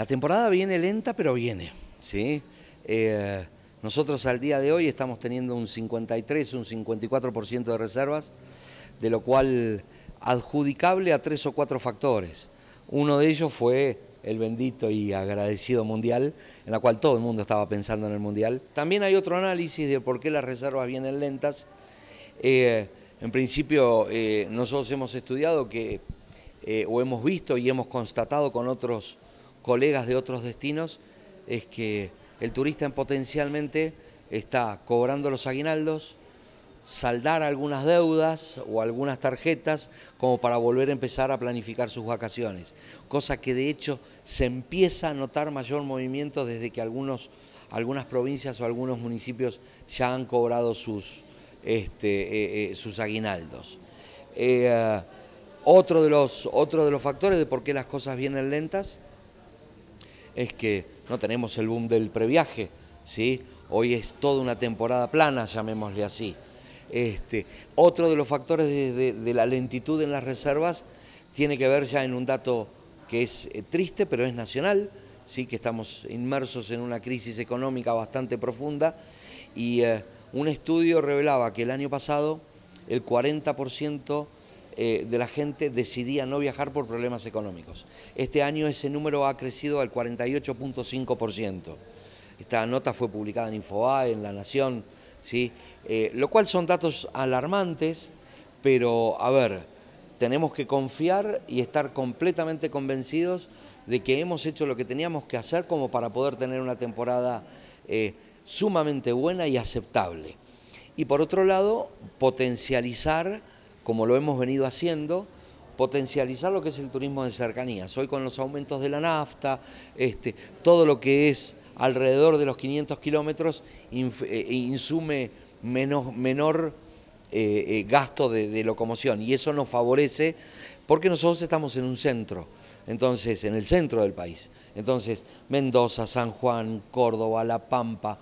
La temporada viene lenta, pero viene. ¿sí? Eh, nosotros al día de hoy estamos teniendo un 53, un 54% de reservas, de lo cual adjudicable a tres o cuatro factores. Uno de ellos fue el bendito y agradecido Mundial, en la cual todo el mundo estaba pensando en el Mundial. También hay otro análisis de por qué las reservas vienen lentas. Eh, en principio, eh, nosotros hemos estudiado que, o hemos visto y hemos constatado con otros colegas de otros destinos es que el turista potencialmente está cobrando los aguinaldos, saldar algunas deudas o algunas tarjetas como para volver a empezar a planificar sus vacaciones, cosa que de hecho se empieza a notar mayor movimiento desde que algunos, algunas provincias o algunos municipios ya han cobrado sus, este, eh, eh, sus aguinaldos. Eh, otro, de los, otro de los factores de por qué las cosas vienen lentas es que no tenemos el boom del previaje, ¿sí? Hoy es toda una temporada plana, llamémosle así. Este, otro de los factores de, la lentitud en las reservas tiene que ver ya en un dato que es eh, triste, pero es nacional, ¿sí? que estamos inmersos en una crisis económica bastante profunda y eh, un estudio revelaba que el año pasado el 40% eh, de la gente decidía no viajar por problemas económicos. Este año ese número ha crecido al 48.5%. Esta nota fue publicada en InfoA, en La Nación, ¿sí? Eh, lo cual son datos alarmantes, pero a ver, tenemos que confiar y estar completamente convencidos de que hemos hecho lo que teníamos que hacer como para poder tener una temporada eh, sumamente buena y aceptable. Y por otro lado, potencializar como lo hemos venido haciendo, potencializar lo que es el turismo de cercanías. Hoy con los aumentos de la nafta, este, todo lo que es alrededor de los 500 kilómetros eh, eh, insume menor eh, gasto de, de locomoción y eso nos favorece porque nosotros estamos en un centro, entonces en el centro del país. Entonces Mendoza, San Juan, Córdoba, La Pampa,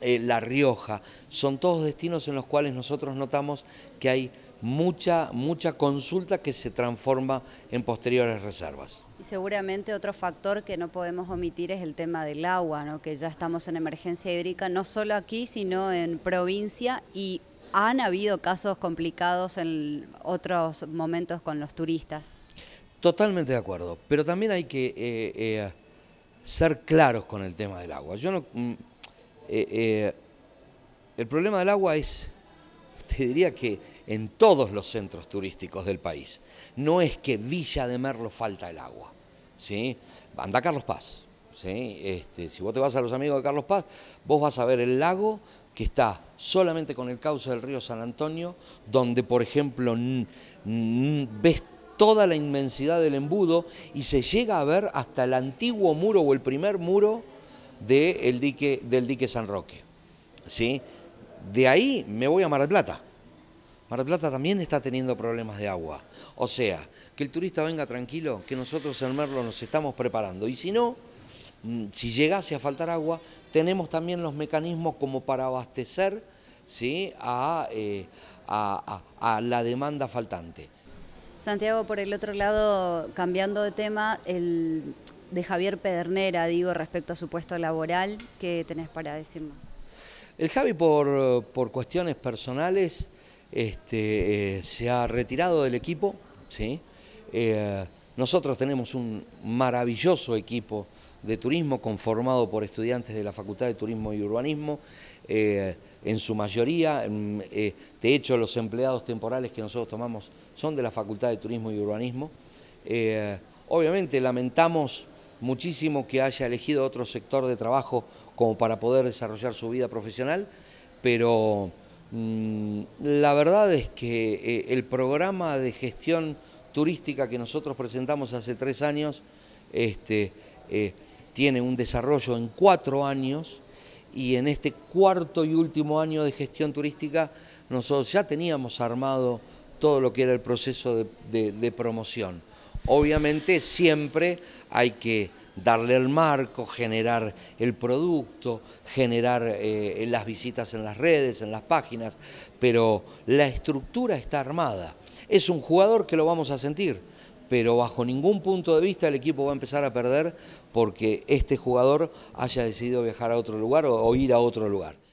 eh, La Rioja. Son todos destinos en los cuales nosotros notamos que hay mucha, mucha consulta que se transforma en posteriores reservas. Y seguramente otro factor que no podemos omitir es el tema del agua, que ya estamos en emergencia hídrica, no solo aquí, sino en provincia y han habido casos complicados en otros momentos con los turistas. Totalmente de acuerdo, pero también hay que eh, eh, ser claros con el tema del agua. Yo no mm, eh, eh, el problema del agua es, te diría que en todos los centros turísticos del país. No es que Villa de Merlo falta el agua. ¿sí? Anda Carlos Paz. ¿sí? Este, si vos te vas a los amigos de Carlos Paz, vos vas a ver el lago que está solamente con el cauce del río San Antonio, donde por ejemplo ves toda la inmensidad del embudo y se llega a ver hasta el antiguo muro o el primer muro de el dique, del dique San Roque. ¿sí? De ahí me voy a Mar del Plata. Mar del Plata también está teniendo problemas de agua. O sea, que el turista venga tranquilo, que nosotros en Merlo nos estamos preparando. Y si no, mm, si llegase a faltar agua, tenemos también los mecanismos como para abastecer ¿sí? Eh, a, a la demanda faltante. Santiago, por el otro lado, cambiando de tema, el, de Javier Pedernera, digo, respecto a su puesto laboral, ¿qué tenés para decirnos? El Javi por, por cuestiones personales este, eh, se ha retirado del equipo, ¿sí? Eh, nosotros tenemos un maravilloso equipo de turismo conformado por estudiantes de la Facultad de Turismo y Urbanismo, eh, en su mayoría, de hecho los empleados temporales que nosotros tomamos son de la Facultad de Turismo y Urbanismo. obviamente lamentamos muchísimo que haya elegido otro sector de trabajo como para poder desarrollar su vida profesional, pero mm, la verdad es que eh, el programa de gestión turística que nosotros presentamos hace tres años este, eh, tiene un desarrollo en cuatro años y en este cuarto y último año de gestión turística nosotros ya teníamos armado todo lo que era el proceso de promoción. Obviamente siempre hay que darle el marco, generar el producto, generar eh, las visitas en las redes, en las páginas, pero la estructura está armada. Es un jugador que lo vamos a sentir, pero bajo ningún punto de vista el equipo va a empezar a perder porque este jugador haya decidido viajar a otro lugar o ir a otro lugar.